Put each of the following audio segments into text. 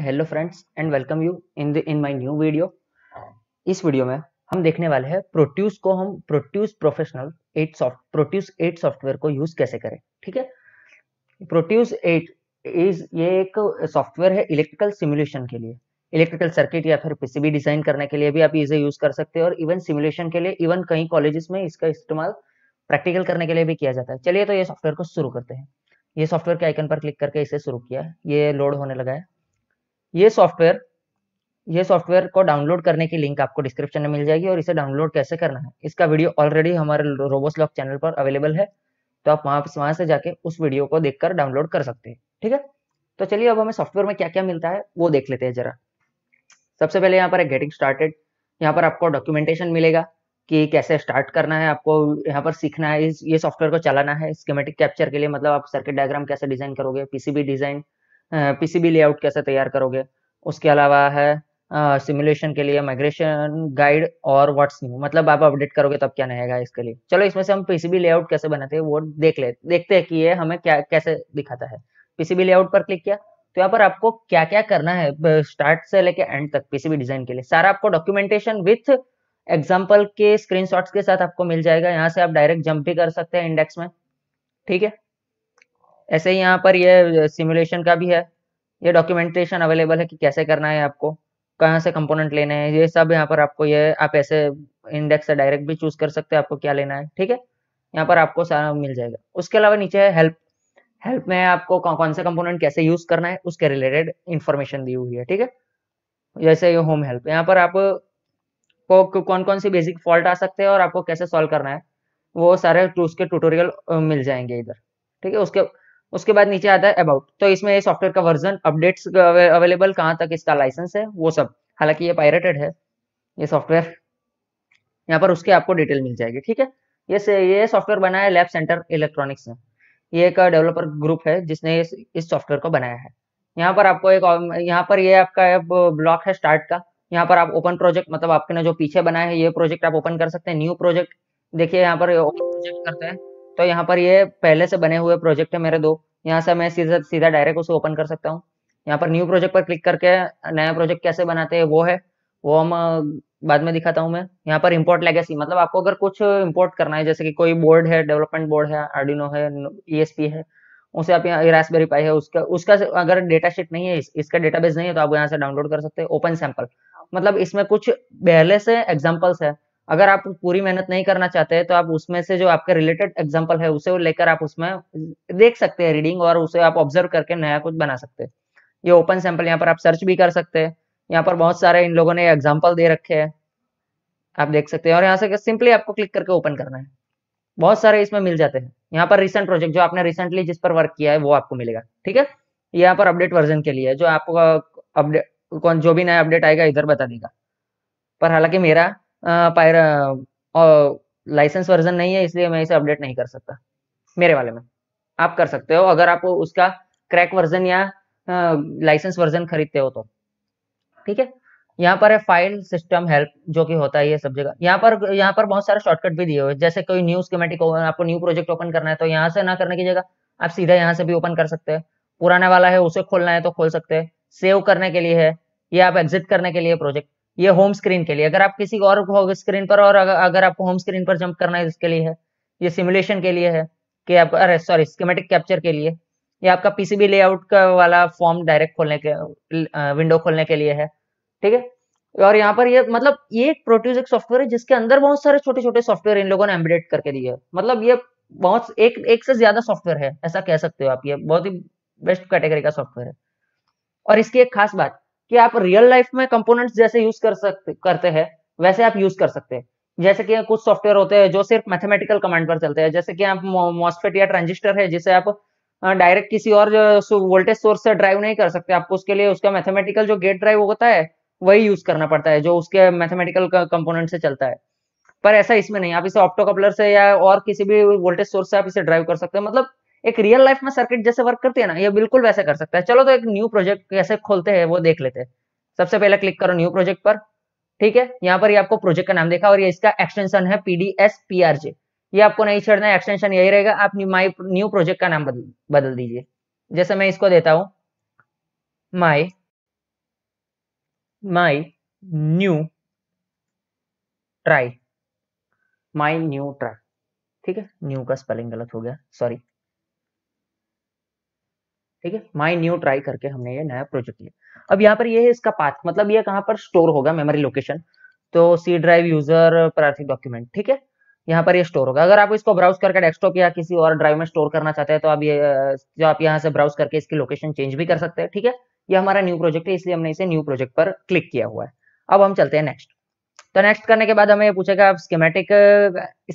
hello friends and welcome you in in my new video इस video में हम देखने वाले हैं प्रोट्यूस को हम Proteus professional eight soft Proteus eight software को यूज कैसे करें ठीक है प्रोट्यूस एट इज ये एक सॉफ्टवेयर है इलेक्ट्रिकल सिमुलेशन के लिए इलेक्ट्रिकल सर्किट या फिर पीसीबी डिजाइन करने के लिए भी आप इसे यूज कर सकते हो और इवन सिमुलेशन के लिए इवन कई कॉलेजेस में इसका इस्तेमाल प्रैक्टिकल करने के लिए भी किया जाता है चलिए तो ये सॉफ्टवेयर को शुरू करते हैं ये सॉफ्टवेयर के आइकन पर क्लिक करके इसे शुरू किया है ये लोड होने लगा है ये सॉफ्टवेयर ये सॉफ्टवेयर को डाउनलोड करने की लिंक आपको डिस्क्रिप्शन में मिल जाएगी और इसे डाउनलोड कैसे करना है इसका वीडियो ऑलरेडी हमारे रोबोस लॉक चैनल पर अवेलेबल है तो आप वहां वहां से जाके उस वीडियो को देखकर डाउनलोड कर सकते हैं ठीक है तो चलिए अब हमें सॉफ्टवेयर में क्या क्या मिलता है वो देख लेते हैं जरा सबसे पहले यहाँ पर है गेटिंग स्टार्टेड यहाँ पर आपको डॉक्यूमेंटेशन मिलेगा कि कैसे स्टार्ट करना है आपको यहाँ पर सीखना है ये सॉफ्टवेयर को चलाना है स्कीमेटिक कैप्चर के लिए मतलब आप सर्किट डायग्राम कैसे डिजाइन करोगे पीसीबी डिजाइन पीसीबी लेआउट कैसे तैयार करोगे उसके अलावा है सिमुलेशन के लिए माइग्रेशन गाइड और व्हाट्स न्यू मतलब आप अपडेट करोगे तब क्या नहीं इसके लिए चलो इसमें से हम पीसीबी लेआउट कैसे बनाते हैं वो देख ले देखते हैं कि ये हमें क्या कैसे दिखाता है पीसीबी लेआउट पर क्लिक किया तो यहाँ पर आपको क्या क्या करना है स्टार्ट से लेके एंड तक पीसीबी डिजाइन के लिए सारा आपको डॉक्यूमेंटेशन विथ एग्जाम्पल के स्क्रीन के साथ आपको मिल जाएगा यहाँ से आप डायरेक्ट जंप भी कर सकते हैं इंडेक्स में ठीक है ऐसे ही यहाँ पर ये सिमुलेशन का भी है ये डॉक्यूमेंटेशन अवेलेबल है कि कैसे करना है आपको कहाँ से कंपोनेंट लेने हैं ये सब यहाँ पर आपको ये आप ऐसे इंडेक्स से डायरेक्ट भी चूज कर सकते हो आपको क्या लेना है ठीक है यहाँ पर आपको सारा मिल जाएगा उसके अलावा नीचे है हेल्प हेल्प में आपको कौन सा कंपोनेंट कैसे यूज करना है उसके रिलेटेड इन्फॉर्मेशन दी हुई है ठीक है जैसे ये होम हेल्प यहाँ पर आप को कौन कौन सी बेसिक फॉल्ट आ सकते हैं और आपको कैसे सॉल्व करना है वो सारे उसके ट्यूटोरियल मिल जाएंगे इधर ठीक है उसके उसके बाद नीचे आता है अबाउट तो इसमें सॉफ्टवेयर का वर्जन अपडेट्स अवेलेबल कहाँ तक इसका लाइसेंस है वो सब हालांकि ये पायरेटेड है ये सॉफ्टवेयर यहाँ पर उसके आपको डिटेल मिल जाएगी ठीक है ये ये सॉफ्टवेयर बनाया है लैब सेंटर इलेक्ट्रॉनिक्स ने ये एक डेवलपर ग्रुप है जिसने इस, इस सॉफ्टवेयर को बनाया है यहाँ पर आपको एक यहाँ पर ये आपका ब्लॉक है स्टार्ट का यहाँ पर आप ओपन प्रोजेक्ट मतलब आपके ने जो पीछे बनाया है ये प्रोजेक्ट आप ओपन कर सकते हैं न्यू प्रोजेक्ट देखिए यहाँ पर ओपन प्रोजेक्ट करते हैं तो यहाँ पर ये पहले से बने हुए प्रोजेक्ट है मेरे दो यहाँ से मैं सीधा सीधा डायरेक्ट उसे ओपन कर सकता हूँ यहाँ पर न्यू प्रोजेक्ट पर क्लिक करके नया प्रोजेक्ट कैसे बनाते हैं वो है वो हम बाद में दिखाता हूँ मैं यहाँ पर इम्पोर्ट लेगेसी मतलब आपको अगर कुछ इम्पोर्ट करना है जैसे कि कोई बोर्ड है डेवलपमेंट बोर्ड है आर्डिनो है ई e है उसे आप यहाँ रासबेरी पाई है उसका उसका अगर डेटा शीट नहीं है इसका डेटाबेस नहीं है तो आप यहाँ से डाउनलोड कर सकते हैं ओपन सैंपल मतलब इसमें कुछ पहले से एग्जाम्पल्स है अगर आप पूरी मेहनत नहीं करना चाहते हैं तो आप उसमें से जो आपके रिलेटेड एग्जाम्पल है उसे लेकर आप उसमें देख सकते हैं रीडिंग और उसे आप ऑब्जर्व करके नया कुछ बना सकते हैं ये ओपन सैंपल यहाँ पर आप सर्च भी कर सकते हैं यहाँ पर बहुत सारे इन लोगों ने एग्जाम्पल दे रखे है आप देख सकते हैं और यहाँ से सिंपली आपको क्लिक करके ओपन करना है बहुत सारे इसमें मिल जाते हैं यहाँ पर रिसेंट प्रोजेक्ट जो आपने रिसेंटली जिस पर वर्क किया है वो आपको मिलेगा ठीक है यहाँ पर अपडेट वर्जन के लिए जो आपको अपडेट कौन जो भी नया अपडेट आएगा इधर बता देगा पर हालांकि मेरा लाइसेंस वर्जन नहीं है इसलिए मैं इसे अपडेट नहीं कर सकता मेरे वाले में आप कर सकते हो अगर आप उसका क्रैक वर्जन या लाइसेंस वर्जन खरीदते हो तो ठीक है यहाँ पर है फाइल सिस्टम हेल्प जो कि होता है ये सब जगह यहाँ पर यहाँ पर बहुत सारे शॉर्टकट भी दिए हुए जैसे कोई न्यू स्कीमेटिक आपको न्यू प्रोजेक्ट ओपन करना है तो यहाँ से ना करने की जगह आप सीधा यहाँ से भी ओपन कर सकते हैं पुराना वाला है उसे खोलना है तो खोल सकते हैं सेव करने के लिए है या आप एग्जिट करने के लिए प्रोजेक्ट ये होम स्क्रीन के लिए अगर आप किसी और स्क्रीन पर और अगर आपको होम स्क्रीन पर जंप करना है उसके लिए है ये सिमुलेशन के लिए है कि आप अरे सॉरी स्कीमेटिक कैप्चर के लिए ये आपका पीसीबी लेआउट का वाला फॉर्म डायरेक्ट खोलने के विंडो खोलने के लिए है ठीक है और यहाँ पर ये मतलब ये एक प्रोट्यूज एक सॉफ्टवेयर है जिसके अंदर बहुत सारे छोटे छोटे सॉफ्टवेयर इन लोगों ने एम्बेडेड करके दिए है मतलब ये बहुत एक एक से ज्यादा सॉफ्टवेयर है ऐसा कह सकते हो आप ये बहुत ही बेस्ट कैटेगरी का सॉफ्टवेयर है और इसकी एक खास बात कि आप रियल लाइफ में कंपोनेंट्स जैसे यूज कर सकते करते हैं वैसे आप यूज कर सकते हैं जैसे कि कुछ सॉफ्टवेयर होते हैं जो सिर्फ मैथमेटिकल कमांड पर चलते हैं जैसे कि आप मॉस्फेट या ट्रांजिस्टर है जिसे आप डायरेक्ट किसी और वोल्टेज सोर्स से ड्राइव नहीं कर सकते आपको उसके लिए उसका मैथमेटिकल जो गेट ड्राइव होता है वही यूज करना पड़ता है जो उसके मैथमेटिकल कंपोनेंट से चलता है पर ऐसा इसमें नहीं आप इसे ऑप्टो कपलर से या और किसी भी वोल्टेज सोर्स से आप इसे ड्राइव कर सकते हैं मतलब एक रियल लाइफ में सर्किट जैसे वर्क करती है ना ये बिल्कुल वैसे कर सकता है चलो तो एक न्यू प्रोजेक्ट कैसे खोलते हैं वो देख लेते हैं सबसे पहले क्लिक करो न्यू प्रोजेक्ट पर ठीक है यहाँ पर ये आपको प्रोजेक्ट का नाम देखा और ये इसका एक्सटेंशन है पीडीएस पीआरजे ये आपको नहीं छेड़ना है एक्सटेंशन यही रहेगा आप माई न्यू प्रोजेक्ट का नाम बदल बदल दीजिए जैसे मैं इसको देता हूं my my new try my new try ठीक है न्यू का स्पेलिंग गलत हो गया सॉरी ठीक है माई न्यू ट्राई करके हमने ये नया प्रोजेक्ट लिया अब यहाँ पर ये है इसका पाथ मतलब ये कहाँ पर स्टोर होगा मेमोरी लोकेशन तो C drive user Prarthik document ठीक है यहाँ पर ये स्टोर होगा अगर आप इसको ब्राउज करके डेस्कटॉप या किसी और ड्राइव में स्टोर करना चाहते हैं तो आप ये जो आप यहाँ से ब्राउज करके इसकी लोकेशन चेंज भी कर सकते हैं ठीक है ये हमारा न्यू प्रोजेक्ट है इसलिए हमने इसे न्यू प्रोजेक्ट पर क्लिक किया हुआ है अब हम चलते हैं नेक्स्ट तो नेक्स्ट करने के बाद हमें ये पूछेगा आप स्कीमेटिक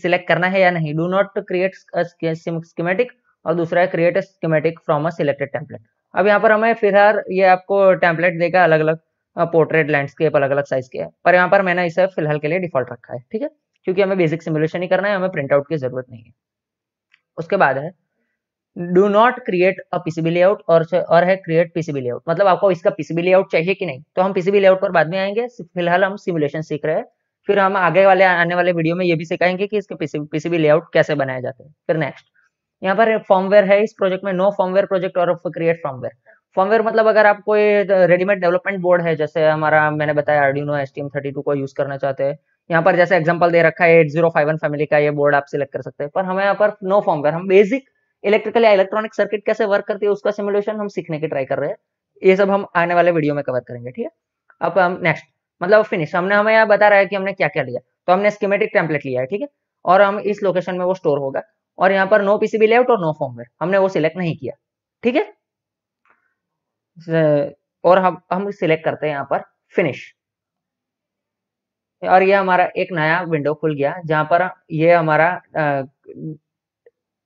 सिलेक्ट करना है या नहीं डू नॉट क्रिएट स्कीमेटिक और दूसरा है create schematic from a selected template अब यहाँ पर हमें फिलहाल ये आपको टेम्पलेट देगा अलग अलग पोर्ट्रेट लैंडस्केप अलग अलग साइज के है पर यहाँ पर मैंने इसे फिलहाल के लिए डिफॉल्ट रखा है ठीक है क्योंकि हमें बेसिक सिमुलेशन ही करना है हमें प्रिंट आउट की जरूरत नहीं है उसके बाद है do not create a PCB layout और और है क्रिएट पीसीबी लेआउट मतलब आपको इसका पीसीबी लेआउट चाहिए कि नहीं तो हम पीसीबी लेआउट पर बाद में आएंगे फिलहाल हम सिमुलेशन सीख रहे हैं फिर हम आगे वाले आने वाले वीडियो में ये भी सिखाएंगे कि इसके पीसीबी लेआउट कैसे बनाए जाते हैं फिर नेक्स्ट यहाँ पर फॉर्मवेयर है इस प्रोजेक्ट में नो फॉर्मवेयर प्रोजेक्ट और क्रिएट फॉर्मवेयर फॉर्मवेयर मतलब अगर आप कोई रेडीमेड डेवलपमेंट बोर्ड है जैसे हमारा मैंने बताया आरडीनो एस को यूज करना चाहते हैं यहाँ पर जैसे एग्जाम्पल दे रखा है eight zero five one family का ये बोर्ड आप सिलेक्ट कर सकते हैं पर हमें यहाँ पर नो फॉर्मवेयर हम बेसिक इलेक्ट्रिकल या इलेक्ट्रॉनिक सर्किट कैसे वर्क करती है उसका सिमुलेशन हम सीखने की ट्राई कर रहे हैं ये सब हम आने वाले वीडियो में कवर करेंगे ठीक है अब हम नेक्स्ट मतलब फिनिश हमने हमें यहाँ बता रहा है कि हमने क्या क्या लिया तो हमने स्कीमेटिक टेम्पलेट लिया है ठीक है और हम इस लोकेशन में वो स्टोर होगा और यहाँ पर नो पीसीबी लेआउट और नो फॉर्मवेयर हमने वो सिलेक्ट नहीं किया ठीक है और हम हम सिलेक्ट करते हैं यहाँ पर फिनिश और ये हमारा एक नया विंडो खुल गया जहां पर ये हमारा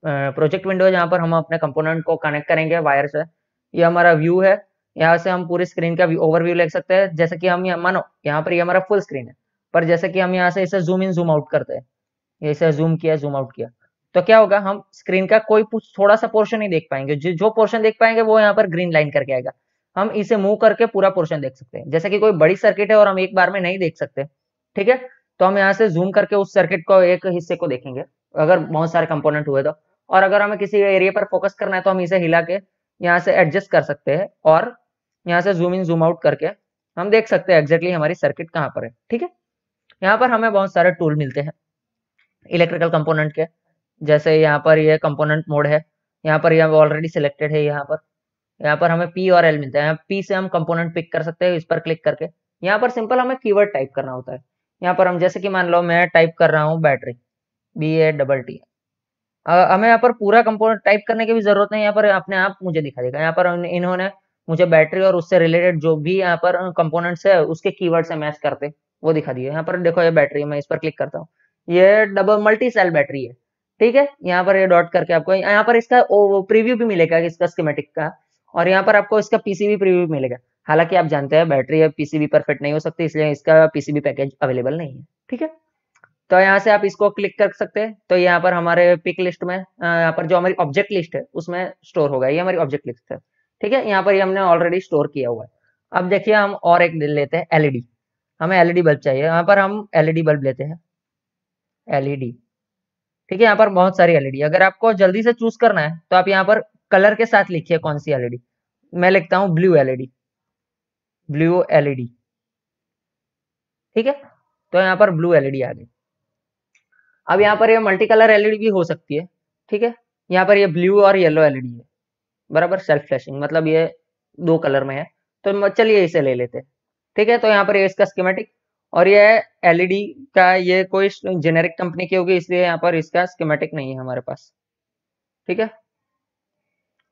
प्रोजेक्ट विंडो है जहां पर हम अपने कंपोनेंट को कनेक्ट करेंगे वायर से ये हमारा व्यू है यहाँ से हम पूरी स्क्रीन का ओवरव्यू ले सकते हैं जैसे कि हम मानो यहाँ पर ये यह हमारा फुल स्क्रीन है पर जैसे कि हम यहाँ से इसे जूम इन जूम आउट करते हैं इसे जूम किया जूम आउट किया तो क्या होगा हम स्क्रीन का कोई थोड़ा सा पोर्शन नहीं देख पाएंगे जो जो पोर्शन देख पाएंगे वो यहाँ पर ग्रीन लाइन करके आएगा हम इसे मूव करके पूरा पोर्शन देख सकते हैं जैसे कि कोई बड़ी सर्किट है और हम एक बार में नहीं देख सकते ठीक है तो हम यहाँ से जूम करके उस सर्किट को एक हिस्से को देखेंगे अगर बहुत सारे कंपोनेंट हुए तो और अगर हमें किसी एरिया पर फोकस करना है तो हम इसे हिला के यहाँ से एडजस्ट कर सकते हैं और यहाँ से जूम इन जूम आउट करके हम देख सकते हैं एग्जैक्टली हमारी सर्किट कहाँ पर है ठीक है यहाँ पर हमें बहुत सारे टूल मिलते हैं इलेक्ट्रिकल कंपोनेंट के जैसे यहाँ पर ये कंपोनेंट मोड है यहाँ पर यह ऑलरेडी सिलेक्टेड है यहाँ पर यहाँ पर हमें पी और एल मिलता है पी से हम कंपोनेंट पिक कर सकते हैं इस पर क्लिक करके यहाँ पर सिंपल हमें कीवर्ड टाइप करना होता है यहाँ पर हम जैसे कि मान लो मैं टाइप कर रहा हूँ battery B A double T हमें यहाँ पर पूरा कंपोनेंट टाइप करने की भी जरूरत नहीं यहाँ पर अपने आप मुझे दिखा देगा यहाँ पर इन्होंने मुझे बैटरी और उससे रिलेटेड जो भी यहाँ पर कंपोनेंट्स है उसके कीवर्ड से मैच करते वो दिखा दिए यहाँ पर देखो ये बैटरी है मैं इस पर क्लिक करता हूँ ये डबल मल्टी सेल बैटरी है ठीक है यहाँ पर ये डॉट करके आपको यहाँ पर इसका प्रीव्यू भी मिलेगा इसका स्कीमेटिक का और यहाँ पर आपको इसका पीसीबी प्रीव्यू मिलेगा हालांकि आप जानते हैं बैटरी पीसीबी परफेक्ट नहीं हो सकती इसलिए इसका पीसीबी पैकेज अवेलेबल नहीं है ठीक है तो यहाँ से आप इसको क्लिक कर सकते हैं तो यहाँ पर हमारे पिक लिस्ट में यहाँ पर जो हमारी ऑब्जेक्ट लिस्ट है उसमें स्टोर होगा ये हमारी ऑब्जेक्ट लिस्ट है ठीक है यहाँ पर ये हमने ऑलरेडी स्टोर किया हुआ है अब देखिए हम और एक लेते हैं एलईडी e हमें एलईडी बल्ब e चाहिए यहाँ पर हम एलईडी बल्ब e लेते हैं एलईडी ठीक है यहाँ पर बहुत सारी एलईडी e अगर आपको जल्दी से चूज करना है तो आप यहाँ पर कलर के साथ लिखिए कौन सी एलईडी e मैं लिखता हूं ब्लू एलईडी ब्लू एलईडी ठीक है तो यहाँ पर ब्लू एलईडी e आ गई अब यहाँ पर ये मल्टी कलर एलईडी भी हो सकती है ठीक है यहाँ पर ये ब्लू और येलो एलईडी है बराबर सेल्फ फ्लैशिंग मतलब ये दो कलर में है तो चलिए इसे ले लेते हैं ठीक है तो यहाँ पर ये इसका स्कीमेटिक और ये एलईडी e का ये कोई जेनेरिक कंपनी की होगी इसलिए यहाँ पर इसका स्कीमेटिक नहीं है हमारे पास ठीक है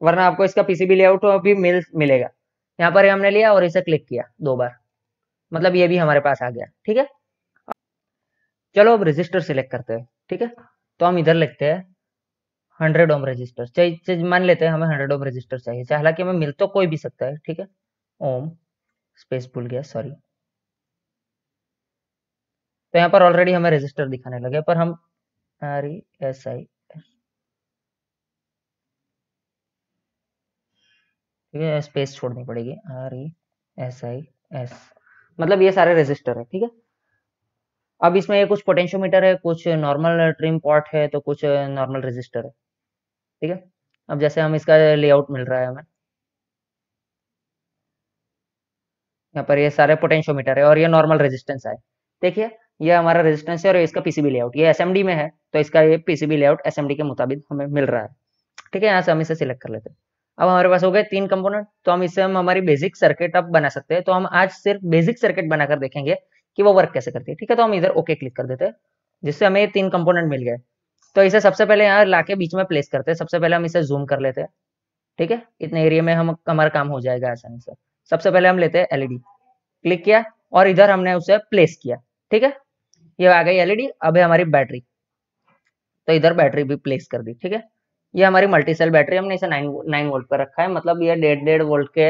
वरना आपको इसका पीसीबी लेआउट भी मिल मिलेगा यहाँ पर हमने लिया और इसे क्लिक किया दो बार मतलब ये भी हमारे पास आ गया ठीक है चलो अब रजिस्टर सिलेक्ट करते हैं ठीक है तो हम इधर लिखते हैं हंड्रेड ओम रजिस्टर चाहिए मान लेते हैं हमें हंड्रेड ओम रजिस्टर चाहिए हालांकि हमें मिल तो कोई भी सकता है ठीक है ओम स्पेस भूल गया सॉरी तो यहाँ पर ऑलरेडी हमें रजिस्टर दिखाने लगे पर हम आर ई एस आई ठीक है स्पेस छोड़नी पड़ेगी R E S I S मतलब ये सारे रजिस्टर है ठीक है अब इसमें कुछ पोटेंशियोमीटर है कुछ नॉर्मल ट्रिम पॉट है तो कुछ नॉर्मल रजिस्टर है ठीक है अब जैसे हम इसका लेआउट मिल रहा है हमें यहाँ पर ये सारे पोटेंशियोमीटर है और ये नॉर्मल रेजिस्टेंस है देखिए ये हमारा रेजिस्टेंस है और इसका पीसीबी लेआउट ये एसएमडी में है तो इसका ये पीसीबी लेआउट एसएमडी के मुताबिक हमें मिल रहा है ठीक है यहाँ से हम इसे सिलेक्ट कर लेते हैं अब हमारे पास हो गए तीन कंपोनेंट तो हम इससे हम हमारी बेसिक सर्किट अब बना सकते हैं तो हम आज सिर्फ बेसिक सर्किट बनाकर देखेंगे कि वो वर्क कैसे करती है ठीक है तो हम इधर ओके क्लिक कर देते हैं जिससे हमें ये तीन कंपोनेंट मिल गए तो इसे सबसे पहले यहाँ लाके बीच में प्लेस करते हैं सबसे पहले हम इसे जूम कर लेते हैं ठीक है इतने एरिया में हम हमारा काम हो जाएगा आसानी से सबसे पहले हम लेते हैं एलईडी क्लिक e किया और इधर हमने उसे प्लेस किया ठीक है ये आ गई एलईडी अब है हमारी बैटरी तो इधर बैटरी भी प्लेस कर दी ठीक है ये हमारी मल्टी सेल बैटरी हमने इसे नाइन नाइन वोल्ट पर रखा है मतलब ये डेढ़ डेढ़ वोल्ट के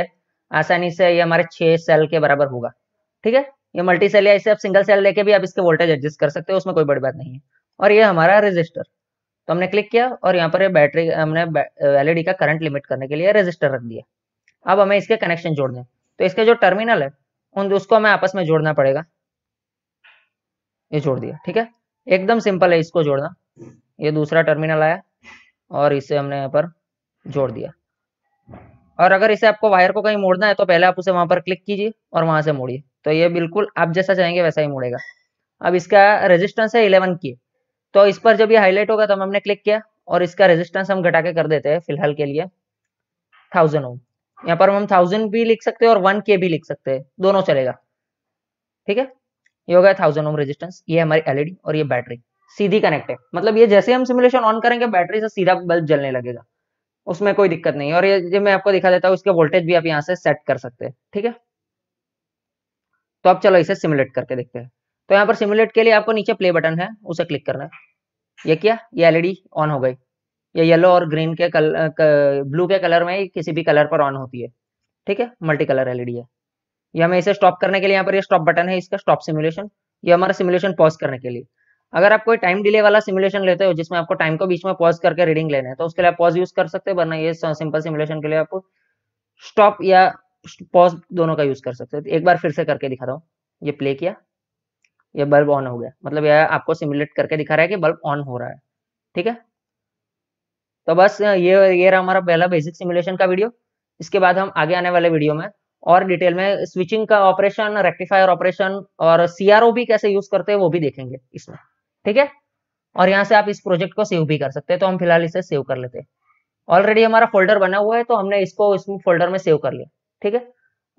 आसानी से ये हमारे छह सेल के बराबर होगा ठीक है ये मल्टी सेल है इसे आप सिंगल सेल लेके भी आप इसके वोल्टेज एडजस्ट कर सकते हो उसमें कोई बड़ी बात नहीं है और ये हमारा रजिस्टर तो हमने क्लिक किया और यहाँ पर बैटरी हमने एलईडी का करंट लिमिट करने के लिए रजिस्टर रख दिया अब हमें इसके कनेक्शन जोड़ने तो इसके जो टर्मिनल है उन उसको हमें आपस में जोड़ना पड़ेगा ये जोड़ दिया ठीक है एकदम सिंपल है इसको जोड़ना ये दूसरा टर्मिनल आया और इसे हमने यहाँ पर जोड़ दिया और अगर इसे आपको वायर को कहीं मोड़ना है तो पहले आप उसे वहां पर क्लिक कीजिए और वहां से मोड़िए तो ये बिल्कुल आप जैसा चाहेंगे वैसा ही मोड़ेगा अब इसका रेजिस्टेंस है इलेवन की तो इस पर जब ये हाईलाइट होगा तब हमने क्लिक किया और इसका रेजिस्टेंस हम घटा के कर देते हैं फिलहाल के लिए थाउजेंड ओम यहाँ पर हम थाउजेंड भी लिख सकते हैं और वन के भी लिख सकते हैं दोनों चलेगा ठीक है ये होगा थाउजेंड ओम रेजिस्टेंस ये हमारी एलईडी e और ये बैटरी सीधी कनेक्ट है मतलब ये जैसे हम सिमुलेशन ऑन करेंगे बैटरी से सीधा बल्ब जलने लगेगा उसमें कोई दिक्कत नहीं और ये जो मैं आपको दिखा देता हूँ इसका वोल्टेज भी आप यहाँ से सेट कर सकते हैं ठीक है तो आप चलो इसे सिमुलेट करके देखते हैं तो यहाँ पर सिमुलेट के लिए आपको नीचे प्ले बटन है उसे क्लिक करना है ये क्या ये एलईडी ऑन e हो गई ये येलो और ग्रीन के कलर ब्लू के कलर में किसी भी कलर पर ऑन होती है ठीक है मल्टी कलर एलईडी है ये हमें इसे स्टॉप करने के लिए यहाँ पर ये स्टॉप बटन है इसका स्टॉप सिमुलेशन ये हमारा सिमुलेशन पॉज करने के लिए अगर आप कोई टाइम डिले वाला सिमुलेशन लेते हो जिसमें आपको टाइम को बीच में पॉज करके रीडिंग लेना है तो उसके लिए पॉज यूज कर सकते हैं वरना ये सिंपल सिमुलेशन के लिए आपको स्टॉप या पॉज दोनों का यूज कर सकते हो एक बार फिर से करके दिखा हूँ ये प्ले किया ये बल्ब ऑन हो गया मतलब यह आपको सिमुलेट करके दिखा रहा है कि बल्ब ऑन हो रहा है ठीक है तो बस ये ये रहा हमारा पहला बेसिक सिमुलेशन का वीडियो इसके बाद हम आगे आने वाले वीडियो में और डिटेल में स्विचिंग का ऑपरेशन रेक्टिफायर ऑपरेशन और सीआरओ भी कैसे यूज करते हैं वो भी देखेंगे इसमें ठीक है और यहाँ से आप इस प्रोजेक्ट को सेव भी कर सकते हैं तो हम फिलहाल इसे सेव कर लेते हैं ऑलरेडी हमारा फोल्डर बना हुआ है तो हमने इसको इस फोल्डर में सेव कर लिया ठीक है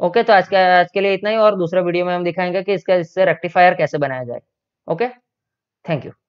ओके तो आज के आज के लिए इतना ही और दूसरे वीडियो में हम दिखाएंगे कि इसका इससे रेक्टिफायर कैसे बनाया जाए ओके थैंक यू